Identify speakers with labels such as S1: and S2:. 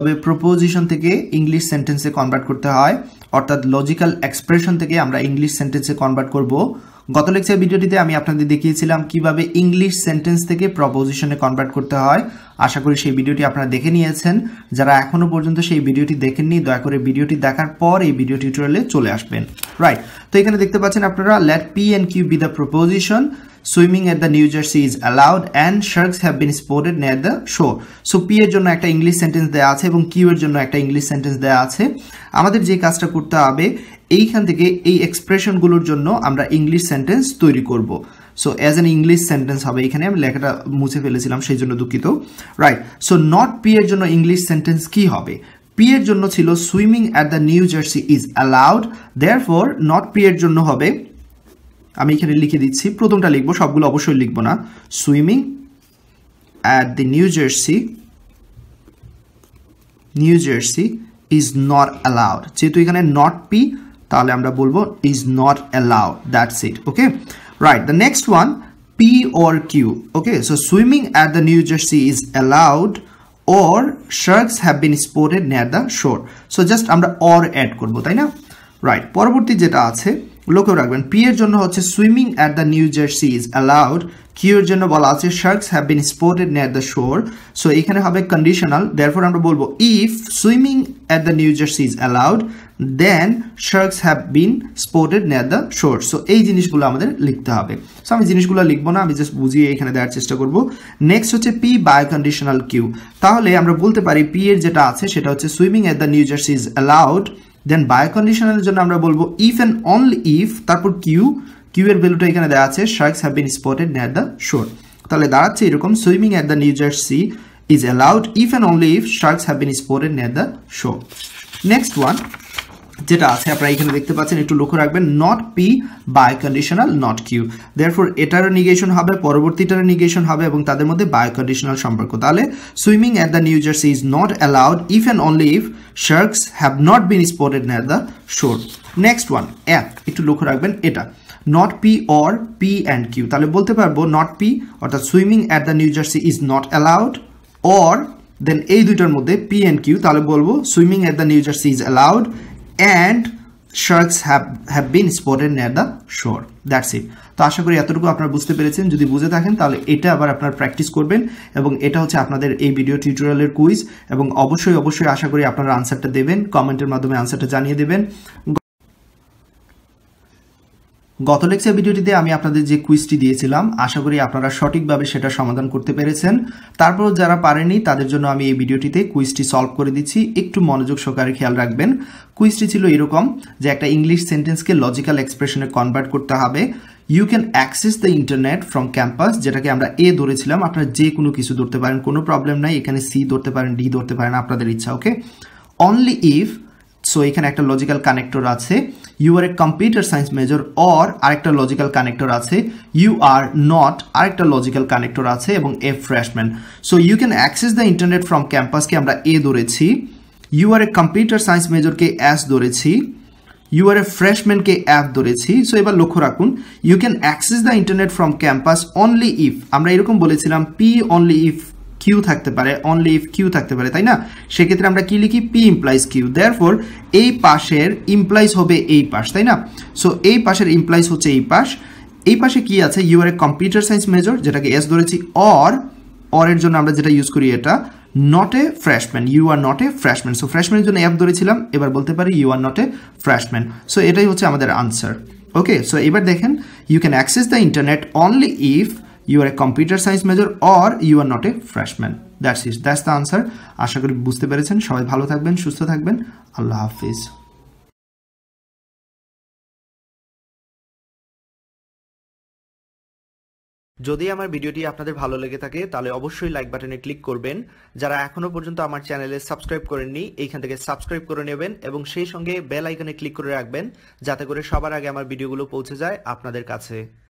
S1: তবে প্রপোজিশন থেকে ইংলিশ সেন্টেন্সে কনভার্ট করতে হয় অর্থাৎ লজিক্যাল এক্সপ্রেশন থেকে আমরা ইংলিশ সেন্টেন্সে কনভার্ট করব গত লেকচার ভিডিওটিতে আমি আপনাদের দেখিয়েছিলাম কিভাবে ইংলিশ সেন্টেন্স থেকে প্রপোজিশনে কনভার্ট করতে হয় আশা করি সেই ভিডিওটি আপনারা দেখে নিয়েছেন যারা এখনও পর্যন্ত সেই ভিডিওটি দেখেননি দয়া করে ভিডিওটি দেখার পর এই ভিডিও টিউটোরিয়ালে চলে আসবেন রাইট তো এখানে দেখতে পাচ্ছেন আপনারা let P and Q be the proposition swimming at the New Jersey is allowed and sharks have been spotted near the shore so P এর জন্য একটা ইংলিশ সেন্টেন্স দেওয়া আছে এবং কিউ এর জন্য একটা ইংলিশ সেন্টেন্স দেওয়া আছে আমাদের যে কাজটা করতে হবে এইখান থেকে এই এক্সপ্রেশনগুলোর জন্য আমরা ইংলিশ সেন্টেন্স তৈরি করব so as an English sentence হবে এখানে আমি লেখাটা মুছে ফেলেছিলাম সেই জন্য দুঃখিত রাইট সো নট পি এর জন্য ইংলিশ সেন্টেন্স কি হবে পি এর জন্য ছিল swimming at the New Jersey is allowed therefore not P এর জন্য হবে আমি এখানে লিখে দিচ্ছি প্রথমটা লিখবো সবগুলো অবশ্যই লিখবো না swimming at the New Jersey New Jersey is not allowed যেহেতু এখানে নট পি তাহলে আমরা বলবো is not allowed that's it okay right the next one P or Q okay so swimming at the New Jersey is allowed or sharks have been spotted near the shore so just আমরা or add করবো তাই না right পরবর্তী যেটা আছে লক্ষ্য রাখবেন P এর জন্য হচ্ছে swimming at the New Jersey is allowed এর জন্য বলা আছে sharks have been spotted near the shore so এখানে হবে কন্ডিশনাল দেরফর আমরা বলবো if swimming at the New Jersey is allowed then sharks have been spotted near the shore so এই জিনিসগুলো আমাদের লিখতে হবে সো আমি জিনিসগুলো লিখবো না আমি জাস্ট বুঝিয়ে এখানে দেওয়ার চেষ্টা করবো নেক্সট হচ্ছে পি বাই কন্ডিশনাল কিউ তাহলে আমরা বলতে পারি পি এর যেটা আছে সেটা হচ্ছে swimming at the New Jersey is allowed then বায়োকন্ডিশনালের জন্য আমরা বলবো ইফ অ্যান্ড অনলি ইফ তারপর কিউ কিউ এর ভ্যালুটা এখানে দেওয়া আছে sharks have been spotted near the shore তাহলে দাঁড়াচ্ছে এরকম swimming at the New Jersey is allowed if and only if sharks have been spotted near the shore next one যেটা আছে আপনারা এখানে দেখতে পাচ্ছেন একটু লক্ষ্য রাখবেন not P by conditional not Q therefore এটারও নিগেশন হবে পরবর্তীটারও নিগেশন হবে এবং তাদের মধ্যে বায়ো কন্ডিশনাল সম্পর্ক তাহলে swimming at the New Jersey is not allowed if and only if sharks have not been spotted near the shore next one এক একটু লক্ষ্য রাখবেন এটা not P or P and Q তাহলে বলতে পারবো নট পি অর্থাৎ swimming at the New Jersey is not allowed or then এই দুইটার মধ্যে পি অ্যান্ড কিউ তাহলে বলবো swimming at the New Jersey is allowed and sharks have, have been spotted near the shore that's it তো আশা করি এতটুকু আপনারা বুঝতে পেরেছেন যদি বুঝে থাকেন তাহলে এটা আবার আপনার প্র্যাকটিস করবেন এবং এটা হচ্ছে আপনাদের এই ভিডিও টিউটোরিয়ালের কুইজ এবং অবশ্যই অবশ্যই আশা করি আপনারা আনসারটা দেবেন কমেন্টের মাধ্যমে আনসারটা জানিয়ে দেবেন গত লেকচার ভিডিওটিতে আমি আপনাদের যে কুইজটি দিয়েছিলাম আশা করি আপনারা সঠিকভাবে সেটা সমাধান করতে পেরেছেন তারপর যারা পারেনি তাদের জন্য আমি এই ভিডিওটিতে কুইজটি সলভ করে দিচ্ছি একটু মনোযোগ সহকারে খেয়াল রাখবেন কুইজটি ছিল এরকম যে একটা ইংলিশ সেন্টেন্সকে লজিক্যাল এক্সপ্রেশনে কনভার্ট করতে হবে you can access the internet from campus যেটাকে আমরা এ ধরেছিলাম আপনারা যে কোনো কিছু ধরতে পারেন কোনো প্রবলেম নাই এখানে সি ধরতে পারেন ডি ধরতে পারেন আপনাদের ইচ্ছা ওকে অনলি ইফ সো এখানে একটা লজিক্যাল কানেক্টর আছে you are a computer science major or আরেকটা লজিক্যাল কানেক্টর আছে ইউ আর নট আরেকটা লজিক্যাল কানেক্টর আছে এবং a freshman so you can access the internet from ক্যাম্পাসকে আমরা এ ধরেছি you are a computer science মেজরকে এস ধরেছি ইউ আর এ ফ্রেশম্যানকে অ্যাপ ধরেছি সো এবার লক্ষ্য রাখুন you can access the internet from campus only if আমরা এরকম বলেছিলাম পি অনলি ইফ কিউ থাকতে পারে অনলি ইফ কিউ থাকতে পারে তাই না সেক্ষেত্রে আমরা কি লিখি পি ইমপ্লাইজ কিউ দেয়ারফোর এই পাশের ইমপ্লাইজ হবে এই পাশ তাই না সো এই পাশের ইমপ্লাইজ হচ্ছে এই পাশ এই পাশে কি আছে you are a computer science major যেটাকে এস ধরেছি অর অর এর জন্য আমরা যেটা ইউজ করি এটা not a freshman you are not a freshman so ফ্রেশম্যানের জন্য অ্যাপ ধরেছিলাম এবার বলতে পারি you are not a freshman so এটাই হচ্ছে আমাদের আনসার ওকে সো এবার দেখেন you can access the internet only if you are a computer science major or you are not a freshman that's it that's the answer আশা করি বুঝতে পেরেছেন সবাই ভালো থাকবেন সুস্থ থাকবেন আল্লাহ হাফিজ যদি আমার ভিডিওটি আপনাদের ভালো লেগে থাকে তাহলে অবশ্যই লাইক বাটনে ক্লিক করবেন যারা এখনও পর্যন্ত আমার চ্যানেলে সাবস্ক্রাইব করেননি এইখান থেকে সাবস্ক্রাইব করে নেবেন এবং সেই সঙ্গে বেল আইকনে ক্লিক করে রাখবেন যাতে করে সবার আগে আমার ভিডিওগুলো পৌঁছে যায় আপনাদের কাছে